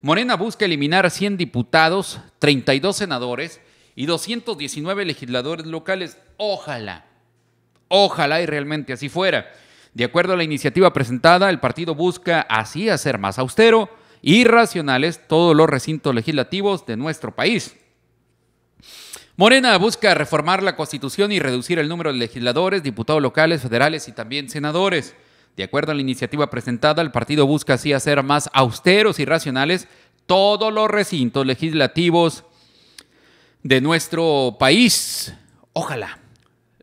Morena busca eliminar a 100 diputados, 32 senadores y 219 legisladores locales. Ojalá, ojalá y realmente así fuera. De acuerdo a la iniciativa presentada, el partido busca así hacer más austero y racionales todos los recintos legislativos de nuestro país. Morena busca reformar la Constitución y reducir el número de legisladores, diputados locales, federales y también senadores. De acuerdo a la iniciativa presentada, el partido busca así hacer más austeros y racionales todos los recintos legislativos de nuestro país. Ojalá.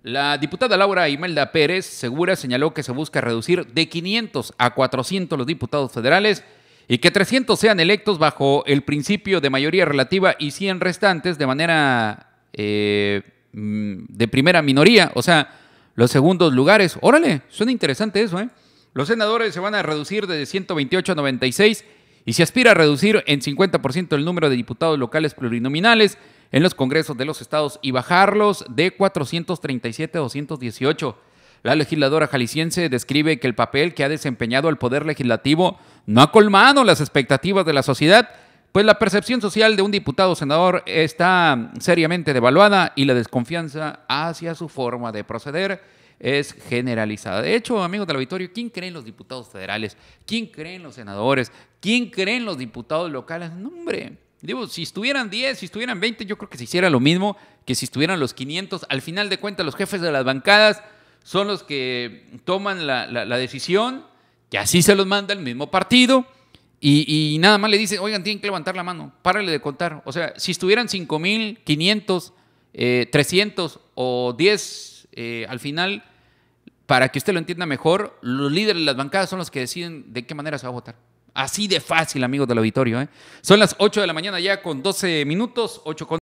La diputada Laura Imelda Pérez Segura señaló que se busca reducir de 500 a 400 los diputados federales y que 300 sean electos bajo el principio de mayoría relativa y 100 restantes de manera eh, mm, de primera minoría, o sea, los segundos lugares. Órale, suena interesante eso, ¿eh? Los senadores se van a reducir de 128 a 96 y se aspira a reducir en 50% el número de diputados locales plurinominales en los congresos de los estados y bajarlos de 437 a 218. La legisladora jalisciense describe que el papel que ha desempeñado el Poder Legislativo no ha colmado las expectativas de la sociedad, pues la percepción social de un diputado senador está seriamente devaluada y la desconfianza hacia su forma de proceder es generalizada. De hecho, amigos del auditorio, ¿quién creen los diputados federales? ¿Quién creen los senadores? ¿Quién creen los diputados locales? No, hombre. Digo, si estuvieran 10, si estuvieran 20, yo creo que se hiciera lo mismo que si estuvieran los 500. Al final de cuentas, los jefes de las bancadas son los que toman la, decisión, que así se los manda el mismo partido. Y, nada más le dicen, oigan, tienen que levantar la mano, párale de contar. O sea, si estuvieran 5.500, eh, 300 o 10 eh, al final, para que usted lo entienda mejor, los líderes de las bancadas son los que deciden de qué manera se va a votar. Así de fácil, amigos del auditorio. ¿eh? Son las 8 de la mañana ya con 12 minutos, 8 con